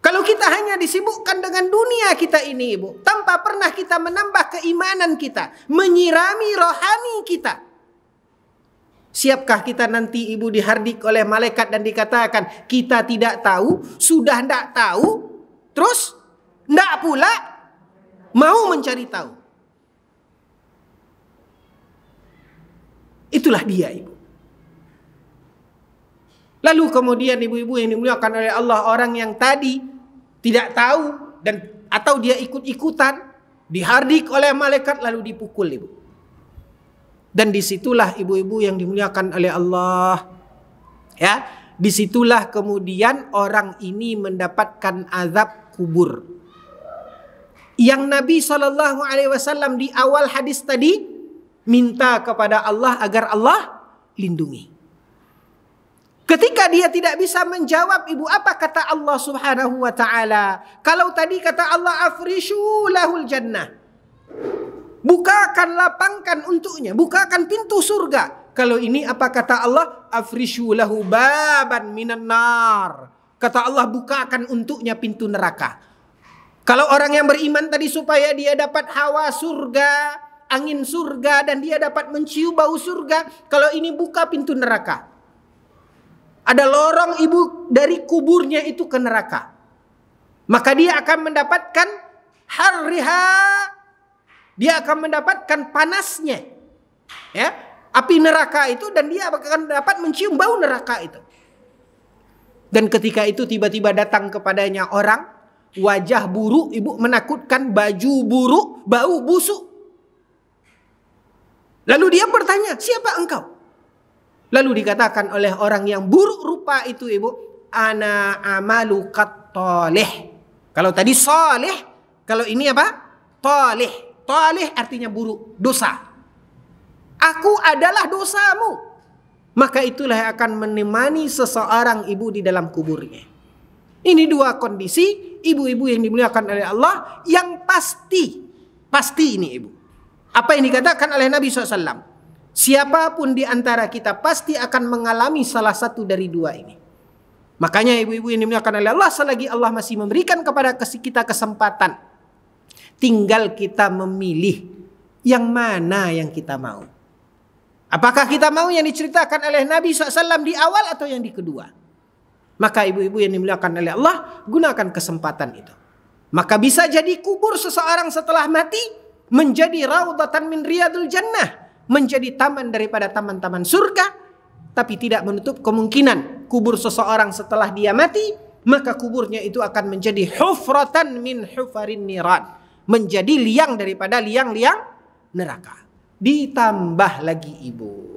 Kalau kita hanya disibukkan dengan dunia kita ini, Ibu, tanpa pernah kita menambah keimanan kita, menyirami rohani kita, Siapkah kita nanti ibu dihardik oleh malaikat dan dikatakan kita tidak tahu, sudah tidak tahu, terus tidak pula mau mencari tahu. Itulah dia ibu. Lalu kemudian ibu-ibu yang dimuliakan oleh Allah orang yang tadi tidak tahu dan atau dia ikut-ikutan dihardik oleh malaikat lalu dipukul ibu. Dan disitulah ibu-ibu yang dimuliakan oleh Allah. Ya, disitulah kemudian orang ini mendapatkan azab kubur yang Nabi Shallallahu Alaihi Wasallam di awal hadis tadi minta kepada Allah agar Allah lindungi. Ketika dia tidak bisa menjawab, ibu apa kata Allah Subhanahu wa taala? Kalau tadi kata Allah afrishu lahul jannah. Bukakan lapangkan untuknya, bukakan pintu surga. Kalau ini apa kata Allah? Afrishu lahu baban minan nar. Kata Allah bukakan untuknya pintu neraka. Kalau orang yang beriman tadi supaya dia dapat hawa surga, angin surga dan dia dapat mencium bau surga, kalau ini buka pintu neraka. Ada lorong ibu dari kuburnya itu ke neraka. Maka dia akan mendapatkan harriha. Dia akan mendapatkan panasnya. Ya, api neraka itu dan dia akan dapat mencium bau neraka itu. Dan ketika itu tiba-tiba datang kepadanya orang Wajah buruk ibu menakutkan, baju buruk, bau busuk. Lalu dia bertanya, siapa engkau? Lalu dikatakan oleh orang yang buruk rupa itu ibu, ana amalu toleh. Kalau tadi soleh, kalau ini apa? Toleh. Toleh artinya buruk, dosa. Aku adalah dosamu. Maka itulah yang akan menemani seseorang ibu di dalam kuburnya. Ini dua kondisi ibu-ibu yang dimuliakan oleh Allah yang pasti pasti ini ibu apa yang dikatakan oleh Nabi SAW siapapun di antara kita pasti akan mengalami salah satu dari dua ini makanya ibu-ibu yang dimuliakan oleh Allah selagi Allah masih memberikan kepada kita kesempatan tinggal kita memilih yang mana yang kita mau apakah kita mau yang diceritakan oleh Nabi SAW di awal atau yang di kedua maka ibu-ibu yang dimuliakan oleh Allah, gunakan kesempatan itu. Maka bisa jadi kubur seseorang setelah mati menjadi raudatan min riyadul jannah, menjadi taman daripada taman-taman surga, tapi tidak menutup kemungkinan kubur seseorang setelah dia mati, maka kuburnya itu akan menjadi hufratan min hufarin niran, menjadi liang daripada liang-liang neraka. Ditambah lagi ibu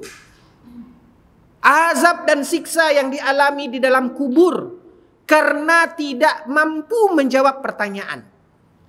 azab dan siksa yang dialami di dalam kubur karena tidak mampu menjawab pertanyaan.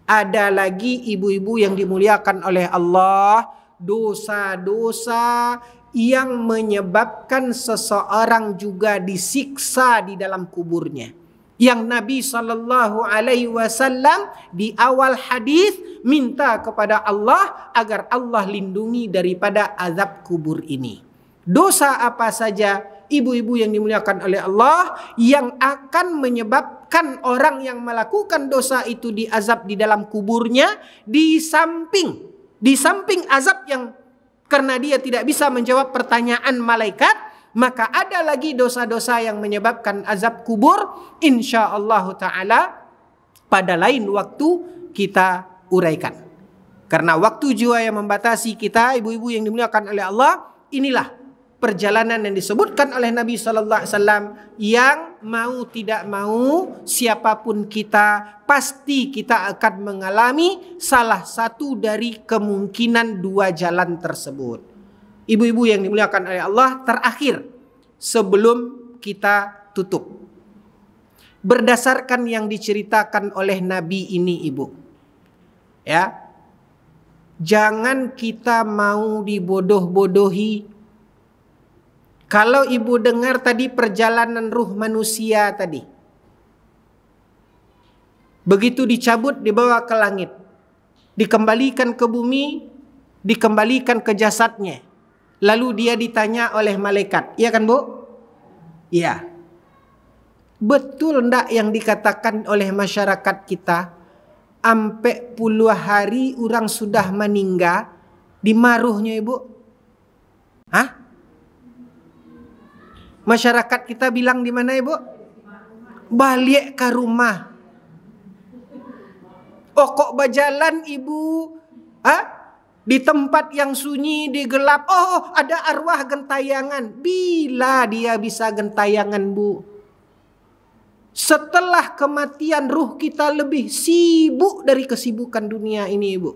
Ada lagi ibu-ibu yang dimuliakan oleh Allah, dosa-dosa yang menyebabkan seseorang juga disiksa di dalam kuburnya. Yang Nabi Shallallahu Alaihi Wasallam di awal hadis minta kepada Allah agar Allah lindungi daripada azab kubur ini dosa apa saja ibu-ibu yang dimuliakan oleh Allah yang akan menyebabkan orang yang melakukan dosa itu diazab di dalam kuburnya di samping di samping azab yang karena dia tidak bisa menjawab pertanyaan malaikat maka ada lagi dosa-dosa yang menyebabkan azab kubur insya Allah taala pada lain waktu kita uraikan karena waktu jiwa yang membatasi kita ibu-ibu yang dimuliakan oleh Allah inilah perjalanan yang disebutkan oleh Nabi Shallallahu Alaihi Wasallam yang mau tidak mau siapapun kita pasti kita akan mengalami salah satu dari kemungkinan dua jalan tersebut. Ibu-ibu yang dimuliakan oleh Allah terakhir sebelum kita tutup. Berdasarkan yang diceritakan oleh Nabi ini ibu. Ya. Jangan kita mau dibodoh-bodohi kalau ibu dengar tadi perjalanan ruh manusia tadi. Begitu dicabut dibawa ke langit. Dikembalikan ke bumi, dikembalikan ke jasadnya. Lalu dia ditanya oleh malaikat. Iya kan bu? Iya. Betul ndak yang dikatakan oleh masyarakat kita? Ampe puluh hari orang sudah meninggal. Dimaruhnya ibu. Hah? Masyarakat kita bilang di mana ibu? Ya, Balik ke rumah. Oh kok berjalan ibu? Hah? Di tempat yang sunyi, di gelap. Oh, oh, ada arwah gentayangan. Bila dia bisa gentayangan, Bu? Setelah kematian ruh kita lebih sibuk dari kesibukan dunia ini, Ibu.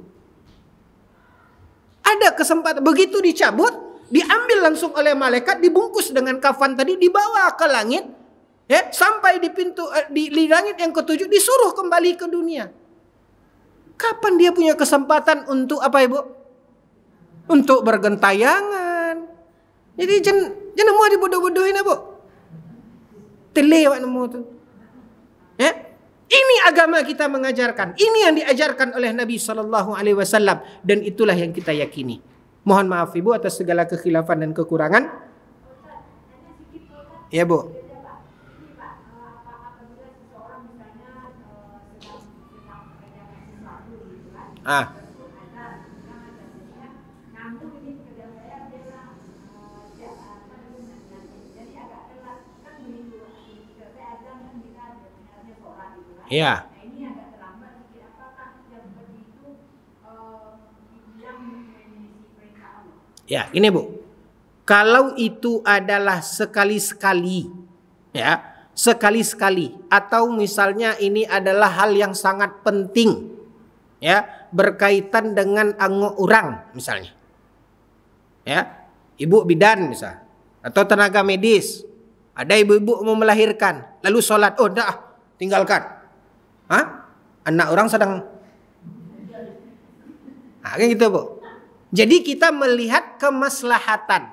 Ada kesempatan begitu dicabut, diambil langsung oleh malaikat, dibungkus dengan kafan tadi, dibawa ke langit, ya, sampai di pintu eh, di, di langit yang ketujuh disuruh kembali ke dunia. Kapan dia punya kesempatan untuk apa ibu? Untuk bergentayangan. Jadi jangan jangan mau dibodoh-bodohin ibu. Telewat nemu tuh. Ya, ini agama kita mengajarkan. Ini yang diajarkan oleh Nabi Shallallahu Alaihi Wasallam dan itulah yang kita yakini. Mohon maaf Ibu atas segala kekhilafan dan kekurangan. Ya Bu. Ah. Yeah. Ya, ini Bu. Kalau itu adalah sekali-sekali, ya, sekali-sekali atau misalnya ini adalah hal yang sangat penting, ya, berkaitan dengan anggo orang misalnya. Ya, ibu bidan misal atau tenaga medis. Ada ibu-ibu mau melahirkan, lalu sholat, oh dah, tinggalkan. Hah? Anak orang sedang Nah, kayak gitu, Bu. Jadi kita melihat kemaslahatan.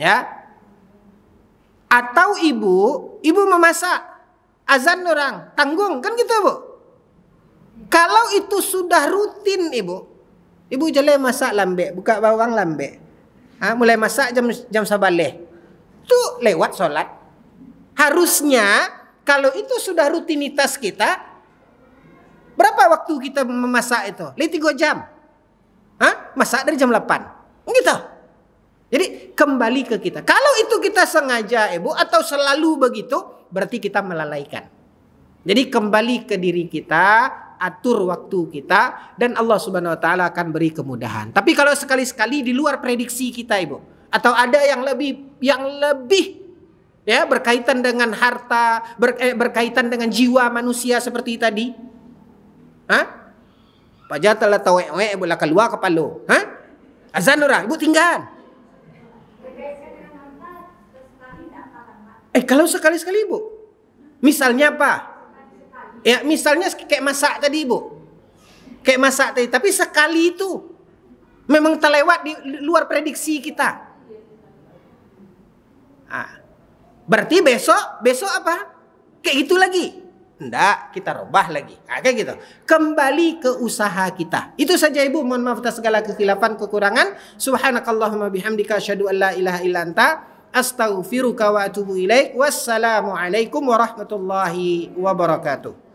Ya. Atau ibu, ibu memasak. Azan orang, tanggung. Kan gitu, Bu. Kalau itu sudah rutin, Ibu. Ibu jelek masak lambek, buka bawang lambek. Ha, mulai masak jam jam sabaleh. Tu lewat sholat. Harusnya kalau itu sudah rutinitas kita, berapa waktu kita memasak itu? Lebih tiga jam. Hah? Masak dari jam 8. Gitu. Jadi kembali ke kita. Kalau itu kita sengaja ibu atau selalu begitu berarti kita melalaikan. Jadi kembali ke diri kita, atur waktu kita dan Allah Subhanahu wa taala akan beri kemudahan. Tapi kalau sekali-sekali di luar prediksi kita ibu atau ada yang lebih yang lebih ya berkaitan dengan harta, ber, eh, berkaitan dengan jiwa manusia seperti tadi. Hah? Pajata la tawe-we boleh keluar kepala. Ha? Azan orang, ibu tinggal. Eh kalau sekali-sekali ibu. Misalnya apa? Ya misalnya kayak masak tadi ibu. Kayak masak tadi, tapi sekali itu memang terlewat di luar prediksi kita. Ah. Berarti besok, besok apa? Kayak itu lagi tidak kita rubah lagi. Ah, kayak gitu. Kembali ke usaha kita. Itu saja Ibu, mohon maaf atas segala kekhilafan, kekurangan. Subhanakallahumma bihamdika asyhadu an la ilaha illa anta astaghfiruka wa atubu ilaik. Wassalamualaikum warahmatullahi wabarakatuh.